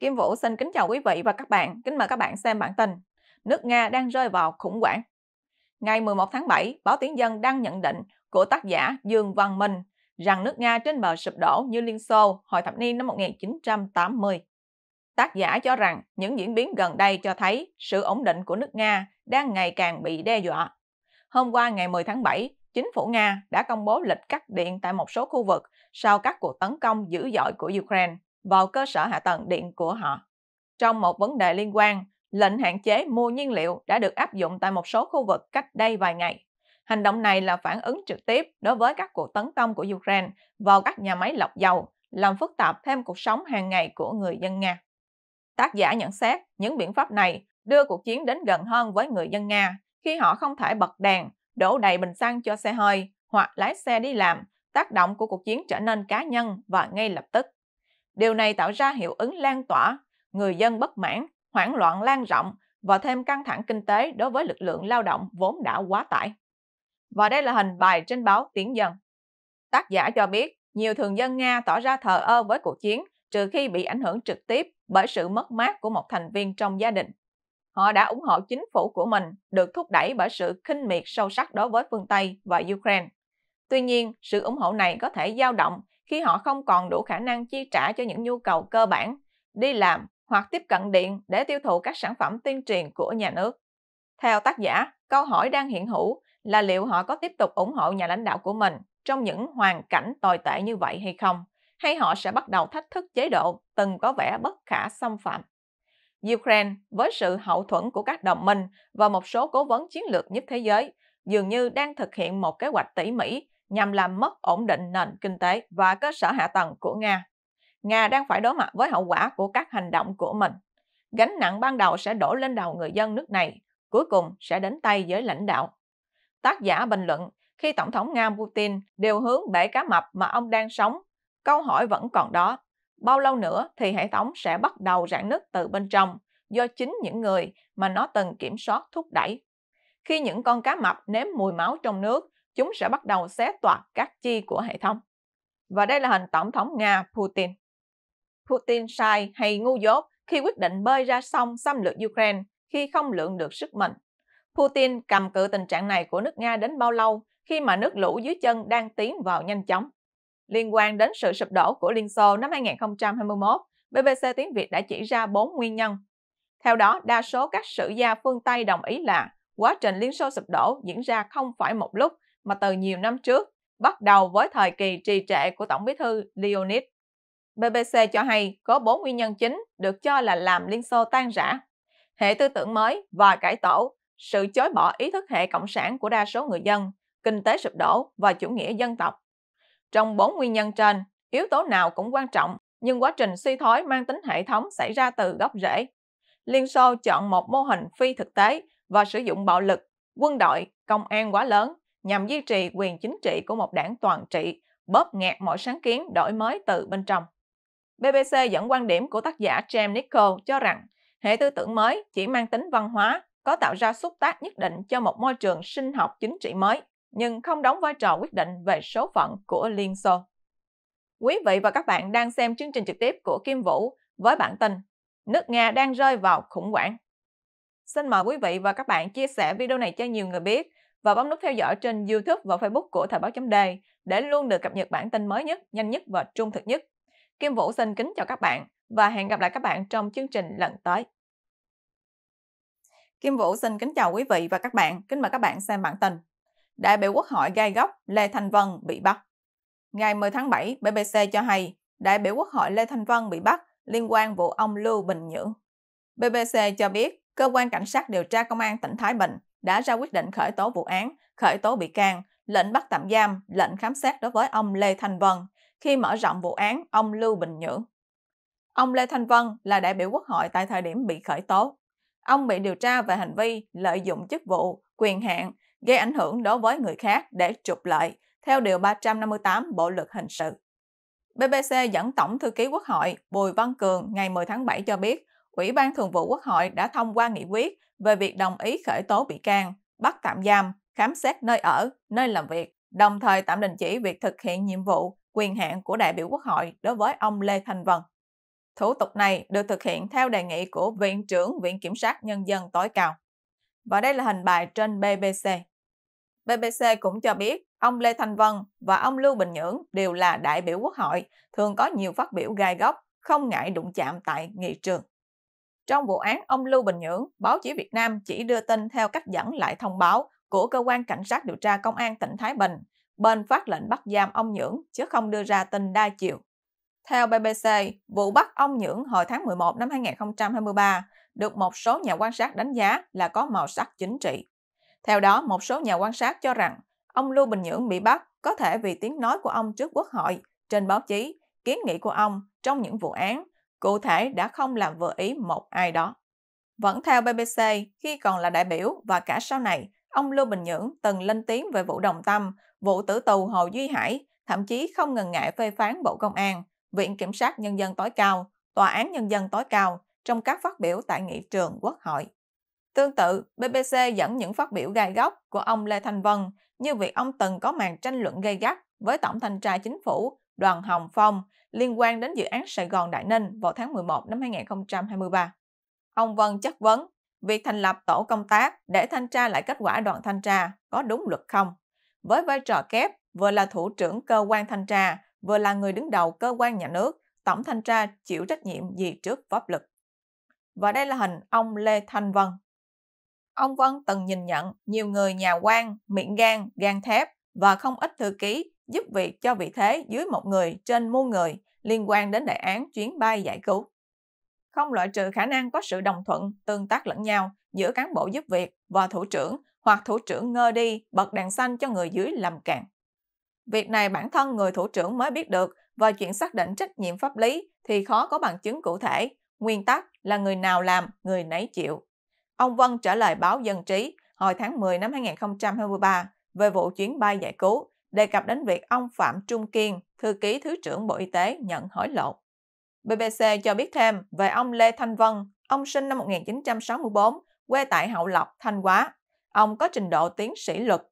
Kim Vũ xin kính chào quý vị và các bạn. Kính mời các bạn xem bản tin. Nước Nga đang rơi vào khủng hoảng. Ngày 11 tháng 7, báo Tiếng Dân đang nhận định của tác giả Dương Văn Minh rằng nước Nga trên bờ sụp đổ như Liên Xô hồi thập niên năm 1980. Tác giả cho rằng những diễn biến gần đây cho thấy sự ổn định của nước Nga đang ngày càng bị đe dọa. Hôm qua ngày 10 tháng 7, chính phủ Nga đã công bố lịch cắt điện tại một số khu vực sau các cuộc tấn công dữ dội của Ukraine vào cơ sở hạ tầng điện của họ. Trong một vấn đề liên quan, lệnh hạn chế mua nhiên liệu đã được áp dụng tại một số khu vực cách đây vài ngày. Hành động này là phản ứng trực tiếp đối với các cuộc tấn công của Ukraine vào các nhà máy lọc dầu, làm phức tạp thêm cuộc sống hàng ngày của người dân Nga. Tác giả nhận xét những biện pháp này đưa cuộc chiến đến gần hơn với người dân Nga khi họ không thể bật đèn, đổ đầy bình xăng cho xe hơi hoặc lái xe đi làm, tác động của cuộc chiến trở nên cá nhân và ngay lập tức. Điều này tạo ra hiệu ứng lan tỏa, người dân bất mãn, hoảng loạn lan rộng và thêm căng thẳng kinh tế đối với lực lượng lao động vốn đã quá tải. Và đây là hình bài trên báo Tiếng Dân. Tác giả cho biết, nhiều thường dân Nga tỏ ra thờ ơ với cuộc chiến trừ khi bị ảnh hưởng trực tiếp bởi sự mất mát của một thành viên trong gia đình. Họ đã ủng hộ chính phủ của mình được thúc đẩy bởi sự khinh miệt sâu sắc đối với phương Tây và Ukraine. Tuy nhiên, sự ủng hộ này có thể dao động khi họ không còn đủ khả năng chi trả cho những nhu cầu cơ bản, đi làm hoặc tiếp cận điện để tiêu thụ các sản phẩm tuyên truyền của nhà nước. Theo tác giả, câu hỏi đang hiện hữu là liệu họ có tiếp tục ủng hộ nhà lãnh đạo của mình trong những hoàn cảnh tồi tệ như vậy hay không, hay họ sẽ bắt đầu thách thức chế độ từng có vẻ bất khả xâm phạm. Ukraine, với sự hậu thuẫn của các đồng minh và một số cố vấn chiến lược nhất thế giới, dường như đang thực hiện một kế hoạch tỉ mỉ nhằm làm mất ổn định nền kinh tế và cơ sở hạ tầng của Nga. Nga đang phải đối mặt với hậu quả của các hành động của mình. Gánh nặng ban đầu sẽ đổ lên đầu người dân nước này, cuối cùng sẽ đến tay giới lãnh đạo. Tác giả bình luận, khi Tổng thống Nga Putin điều hướng bể cá mập mà ông đang sống, câu hỏi vẫn còn đó. Bao lâu nữa thì hệ thống sẽ bắt đầu rạn nứt từ bên trong do chính những người mà nó từng kiểm soát thúc đẩy. Khi những con cá mập nếm mùi máu trong nước chúng sẽ bắt đầu xé toạc các chi của hệ thống. Và đây là hình tổng thống Nga Putin. Putin sai hay ngu dốt khi quyết định bơi ra sông xâm lược Ukraine khi không lượng được sức mạnh Putin cầm cự tình trạng này của nước Nga đến bao lâu khi mà nước lũ dưới chân đang tiến vào nhanh chóng? Liên quan đến sự sụp đổ của Liên Xô năm 2021, BBC Tiếng Việt đã chỉ ra 4 nguyên nhân. Theo đó, đa số các sử gia phương Tây đồng ý là quá trình Liên Xô sụp đổ diễn ra không phải một lúc mà từ nhiều năm trước, bắt đầu với thời kỳ trì trệ của Tổng bí thư Leonid. BBC cho hay có bốn nguyên nhân chính được cho là làm Liên Xô tan rã. Hệ tư tưởng mới và cải tổ, sự chối bỏ ý thức hệ cộng sản của đa số người dân, kinh tế sụp đổ và chủ nghĩa dân tộc. Trong bốn nguyên nhân trên, yếu tố nào cũng quan trọng, nhưng quá trình suy thoái mang tính hệ thống xảy ra từ gốc rễ. Liên Xô chọn một mô hình phi thực tế và sử dụng bạo lực, quân đội, công an quá lớn nhằm duy trì quyền chính trị của một đảng toàn trị, bóp nghẹt mọi sáng kiến đổi mới từ bên trong. BBC dẫn quan điểm của tác giả James Nicol cho rằng hệ tư tưởng mới chỉ mang tính văn hóa, có tạo ra xúc tác nhất định cho một môi trường sinh học chính trị mới, nhưng không đóng vai trò quyết định về số phận của Liên Xô. Quý vị và các bạn đang xem chương trình trực tiếp của Kim Vũ với bản tin Nước Nga đang rơi vào khủng hoảng. Xin mời quý vị và các bạn chia sẻ video này cho nhiều người biết và bấm nút theo dõi trên YouTube và Facebook của Thời báo chấm đề để luôn được cập nhật bản tin mới nhất, nhanh nhất và trung thực nhất. Kim Vũ xin kính chào các bạn và hẹn gặp lại các bạn trong chương trình lần tới. Kim Vũ xin kính chào quý vị và các bạn, kính mời các bạn xem bản tin. Đại biểu Quốc hội gai góc Lê Thanh Vân bị bắt. Ngày 10 tháng 7, BBC cho hay đại biểu Quốc hội Lê Thanh Vân bị bắt liên quan vụ ông Lưu Bình Nhưỡng. BBC cho biết cơ quan cảnh sát điều tra công an tỉnh Thái Bình đã ra quyết định khởi tố vụ án, khởi tố bị can, lệnh bắt tạm giam, lệnh khám xét đối với ông Lê Thanh Vân khi mở rộng vụ án ông Lưu Bình Nhưỡng. Ông Lê Thanh Vân là đại biểu Quốc hội tại thời điểm bị khởi tố. Ông bị điều tra về hành vi lợi dụng chức vụ, quyền hạn gây ảnh hưởng đối với người khác để trục lợi theo Điều 358 Bộ Luật Hình sự. BBC dẫn Tổng Thư ký Quốc hội Bùi Văn Cường ngày 10 tháng 7 cho biết Ủy ban Thường vụ Quốc hội đã thông qua nghị quyết về việc đồng ý khởi tố bị can, bắt tạm giam, khám xét nơi ở, nơi làm việc, đồng thời tạm đình chỉ việc thực hiện nhiệm vụ, quyền hạn của đại biểu Quốc hội đối với ông Lê Thanh Vân. Thủ tục này được thực hiện theo đề nghị của Viện trưởng Viện Kiểm sát Nhân dân tối cao. Và đây là hình bài trên BBC. BBC cũng cho biết ông Lê Thanh Vân và ông Lưu Bình Nhưỡng đều là đại biểu quốc hội, thường có nhiều phát biểu gai góc, không ngại đụng chạm tại nghị trường. Trong vụ án ông Lưu Bình Nhưỡng, báo chí Việt Nam chỉ đưa tin theo cách dẫn lại thông báo của cơ quan cảnh sát điều tra công an tỉnh Thái Bình, bên phát lệnh bắt giam ông Nhưỡng chứ không đưa ra tin đa chiều. Theo BBC, vụ bắt ông Nhưỡng hồi tháng 11 năm 2023 được một số nhà quan sát đánh giá là có màu sắc chính trị. Theo đó, một số nhà quan sát cho rằng ông Lưu Bình Nhưỡng bị bắt có thể vì tiếng nói của ông trước quốc hội, trên báo chí, kiến nghị của ông trong những vụ án cụ thể đã không làm vừa ý một ai đó. Vẫn theo BBC, khi còn là đại biểu và cả sau này, ông Lưu Bình Nhưỡng từng lên tiếng về vụ đồng tâm, vụ tử tù Hồ Duy Hải, thậm chí không ngần ngại phê phán Bộ Công an, Viện Kiểm sát Nhân dân tối cao, Tòa án Nhân dân tối cao trong các phát biểu tại nghị trường quốc hội. Tương tự, BBC dẫn những phát biểu gai góc của ông Lê Thanh Vân như việc ông từng có màn tranh luận gây gắt với Tổng thanh tra Chính phủ Đoàn Hồng Phong liên quan đến dự án Sài Gòn Đại Ninh vào tháng 11 năm 2023. Ông Vân chất vấn việc thành lập tổ công tác để thanh tra lại kết quả đoàn thanh tra có đúng luật không? Với vai trò kép, vừa là thủ trưởng cơ quan thanh tra, vừa là người đứng đầu cơ quan nhà nước, tổng thanh tra chịu trách nhiệm gì trước pháp luật. Và đây là hình ông Lê Thanh Vân. Ông Vân từng nhìn nhận nhiều người nhà quan, miệng gan, gan thép và không ít thư ký giúp việc cho vị thế dưới một người trên muôn người liên quan đến đại án chuyến bay giải cứu. Không loại trừ khả năng có sự đồng thuận, tương tác lẫn nhau giữa cán bộ giúp việc và thủ trưởng hoặc thủ trưởng ngơ đi bật đèn xanh cho người dưới làm cạn. Việc này bản thân người thủ trưởng mới biết được và chuyện xác định trách nhiệm pháp lý thì khó có bằng chứng cụ thể. Nguyên tắc là người nào làm, người nấy chịu. Ông Vân trả lời báo Dân Trí hồi tháng 10 năm 2023 về vụ chuyến bay giải cứu đề cập đến việc ông Phạm Trung Kiên, thư ký Thứ trưởng Bộ Y tế nhận hối lộ. BBC cho biết thêm về ông Lê Thanh Vân, ông sinh năm 1964, quê tại Hậu Lộc, Thanh Hóa. Ông có trình độ tiến sĩ luật.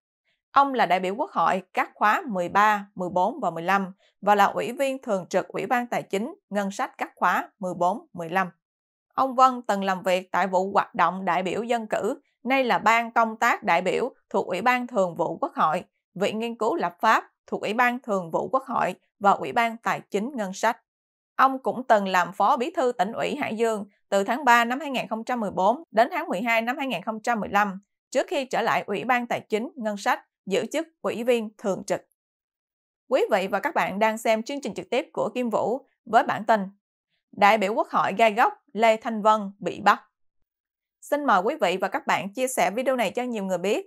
Ông là đại biểu Quốc hội các khóa 13, 14 và 15 và là ủy viên thường trực Ủy ban Tài chính, Ngân sách các khóa 14, 15. Ông Vân từng làm việc tại vụ hoạt động đại biểu dân cử, nay là ban công tác đại biểu thuộc Ủy ban Thường vụ Quốc hội – Viện Nghiên cứu Lập pháp thuộc Ủy ban Thường vụ Quốc hội và Ủy ban Tài chính Ngân sách. Ông cũng từng làm Phó Bí thư tỉnh ủy Hải Dương từ tháng 3 năm 2014 đến tháng 12 năm 2015, trước khi trở lại Ủy ban Tài chính Ngân sách giữ chức Ủy viên Thường trực. Quý vị và các bạn đang xem chương trình trực tiếp của Kim Vũ với bản tin Đại biểu Quốc hội gai góc Lê Thanh Vân bị bắt. Xin mời quý vị và các bạn chia sẻ video này cho nhiều người biết